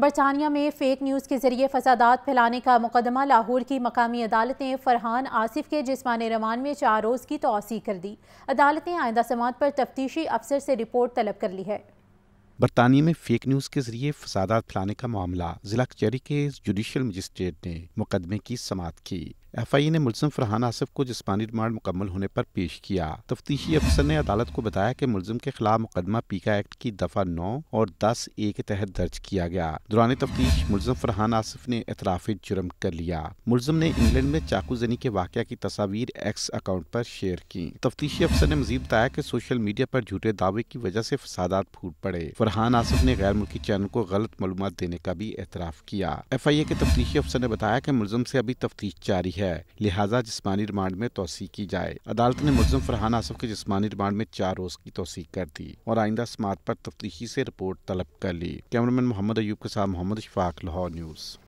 برطانیہ میں fake news کے ذریعے فسادات پھیلانے کا مقدمہ لاہور کی مقامی عدالت نے فرحان آصف کے جسمان روان میں چار روز کی توسیع کر دی عدالت نے آئندہ سماعت پر تفتیشی افسر سے رپورٹ طلب کر لی ہے برطانیہ میں فیک نیوز کے ذریعے فسادات پھیلانے کا معاملہ ضلع کچہری کے جوڈیشل مجسٹریٹ نے مقدمے کی سماعت کی ایف آئی اے نے ملزم فرحان آصف کو جسمانی ریمانڈ مکمل ہونے پر پیش کیا تفتیشی افسر نے عدالت کو بتایا کہ ملزم کے خلاف مقدمہ پیکا ایکٹ کی دفعہ نو اور دس اے کے تحت درج کیا گیا دورانی تفتیش ملزم فرحان آصف نے اعتراف جرم کر لیا ملزم نے انگلینڈ میں چاقو زنی کے واقعہ کی تصاویر ایکس اکاؤنٹ پر شیئر کی تفتیشی افسر نے مزید بتایا کہ سوشل میڈیا پر جھوٹے دعوے کی وجہ سے فسادات پھوٹ پڑے فرحان آصف نے غیر ملکی چینل کو غلط معلومات دینے کا بھی اعتراف کیا ایف آئی اے کے تفتیشی افسر نے بتایا کہ ملزم سے ابھی تفتیش جاری ہے ہے لہٰذا جسمانی ریمانڈ میں توسیع کی جائے عدالت نے ملزم فرحان آصف کے جسمانی ریمانڈ میں چار روز کی توسیع کر دی اور آئندہ سماعت پر تفتیشی سے رپورٹ طلب کر لی کیمرمین محمد ایوب کے ساتھ محمد اشفاق لاہور نیوز